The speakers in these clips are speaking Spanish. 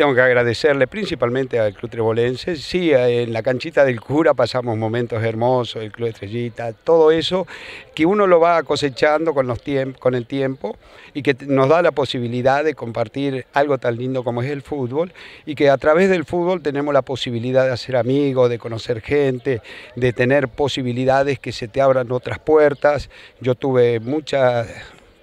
tengo que agradecerle principalmente al Club Trebolense. Sí, eh, en la canchita del cura pasamos momentos hermosos, el Club Estrellita, todo eso que uno lo va cosechando con, los con el tiempo y que nos da la posibilidad de compartir algo tan lindo como es el fútbol y que a través del fútbol tenemos la posibilidad de hacer amigos, de conocer gente, de tener posibilidades que se te abran otras puertas. Yo tuve muchas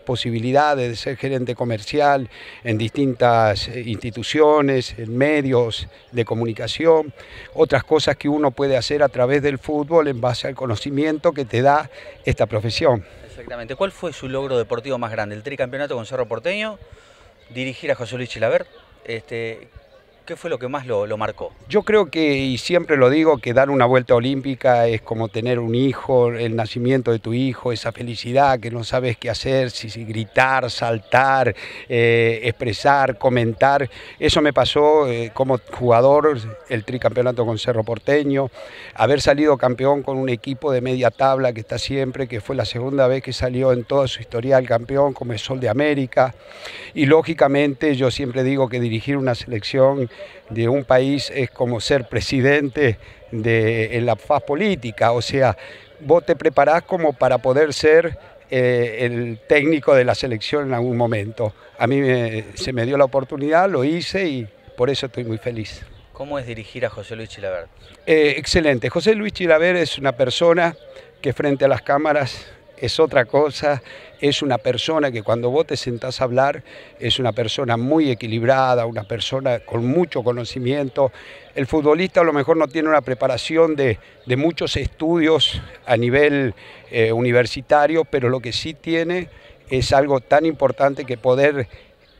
posibilidades de ser gerente comercial en distintas eh, instituciones, en medios de comunicación, otras cosas que uno puede hacer a través del fútbol en base al conocimiento que te da esta profesión. Exactamente. ¿Cuál fue su logro deportivo más grande? ¿El tricampeonato con Cerro Porteño? ¿Dirigir a José Luis Chilabert? Este, ¿Qué fue lo que más lo, marcó? Yo creo que, y siempre lo digo, que dar una vuelta olímpica es como tener un hijo, el nacimiento de tu hijo, esa felicidad que no sabes qué hacer, si, gritar, saltar, eh, expresar, comentar. Eso me pasó eh, como jugador, el tricampeonato con Cerro Porteño, haber salido campeón con un equipo de media tabla que está siempre, que fue la segunda vez que salió en toda su historia el campeón como el Sol de América. Y lógicamente yo siempre digo que dirigir una selección de un país es como ser presidente de en la faz política, o sea, vos te preparás como para poder ser eh, el técnico de la selección en algún momento. A mí se me dio la oportunidad, lo hice y por eso estoy muy feliz. ¿Cómo es dirigir a José Luis Chilabert? Eh, excelente. José Luis chilaver es una persona que frente a las cámaras es otra cosa, es una persona que cuando vos te sentás a hablar es una persona muy equilibrada, una persona con mucho conocimiento. El futbolista a lo mejor no tiene una preparación de, muchos estudios a nivel eh, universitario, pero lo que sí tiene es algo tan importante que poder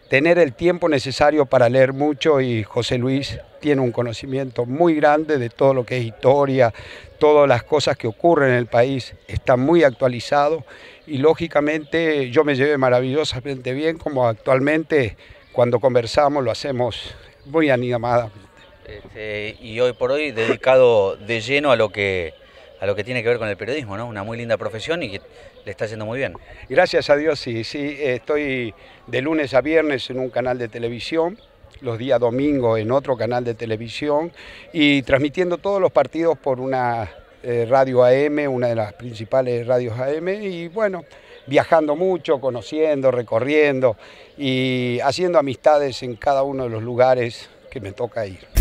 tener el tiempo necesario para leer mucho y José Luis tiene un conocimiento muy grande de todo lo que es historia, todas las cosas que ocurren en el país, está muy actualizado y lógicamente yo me llevé maravillosamente bien como actualmente cuando conversamos lo hacemos muy animadamente. Este, y hoy por hoy dedicado de lleno a lo que a lo que tiene que ver con el periodismo, ¿no? Una muy linda profesión y que le está haciendo muy bien. Gracias a Dios, sí, sí, estoy de lunes a viernes en un canal de televisión, los días domingo en otro canal de televisión y transmitiendo todos los partidos por una eh, radio AM, una de las principales radios AM y bueno, viajando mucho, conociendo, recorriendo y haciendo amistades en cada uno de los lugares que me toca ir.